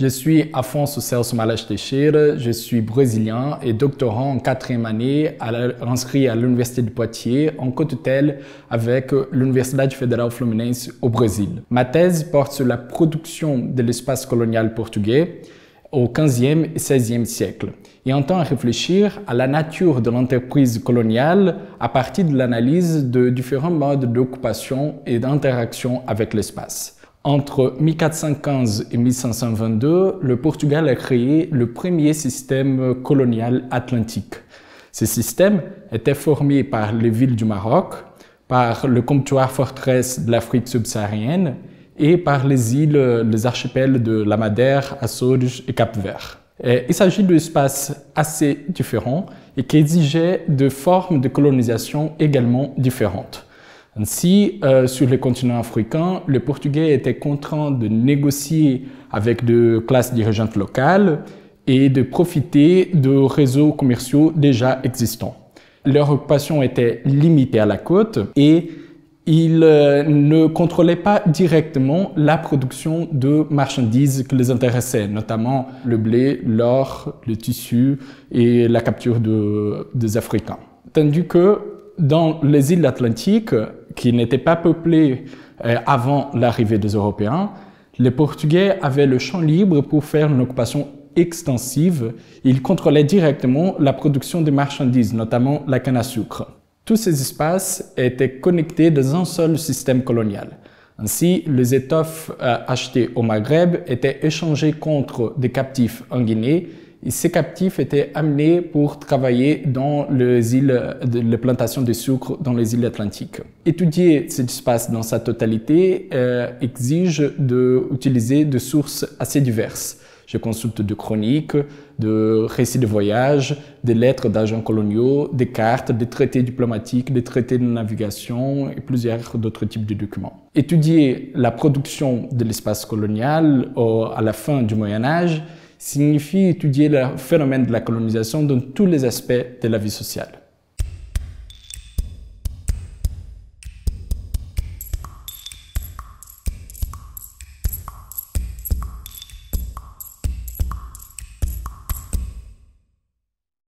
Je suis Afonso Celso Malach Teixeira, je suis brésilien et doctorant en quatrième année à la, inscrit à l'Université de Poitiers en co-tutelle avec l'Université fédérale Fluminense au Brésil. Ma thèse porte sur la production de l'espace colonial portugais au 15e et 16e siècle et entend réfléchir à la nature de l'entreprise coloniale à partir de l'analyse de différents modes d'occupation et d'interaction avec l'espace. Entre 1415 et 1522, le Portugal a créé le premier système colonial atlantique. Ce système était formé par les villes du Maroc, par le comptoir forteresse de l'Afrique subsaharienne et par les îles, les archipels de la Madère, Açores et Cap-Vert. Il s'agit d'espaces assez différents et qui exigeaient de formes de colonisation également différentes. Ainsi, euh, sur le continent africain, les Portugais étaient contraints de négocier avec de classes dirigeantes locales et de profiter de réseaux commerciaux déjà existants. Leur occupation était limitée à la côte et ils euh, ne contrôlaient pas directement la production de marchandises qui les intéressaient, notamment le blé, l'or, le tissu et la capture de, des Africains. Tandis que dans les îles Atlantiques, qui n'était pas peuplée euh, avant l'arrivée des Européens, les Portugais avaient le champ libre pour faire une occupation extensive. Ils contrôlaient directement la production des marchandises, notamment la canne à sucre. Tous ces espaces étaient connectés dans un seul système colonial. Ainsi, les étoffes euh, achetées au Maghreb étaient échangées contre des captifs en Guinée ces captifs étaient amenés pour travailler dans les îles, les plantations de sucre dans les îles Atlantiques. Étudier cet espace dans sa totalité euh, exige d'utiliser de des sources assez diverses. Je consulte des chroniques, des récits de voyage, des lettres d'agents coloniaux, des cartes, des traités diplomatiques, des traités de navigation et plusieurs d'autres types de documents. Étudier la production de l'espace colonial à la fin du Moyen Âge signifie étudier le phénomène de la colonisation dans tous les aspects de la vie sociale.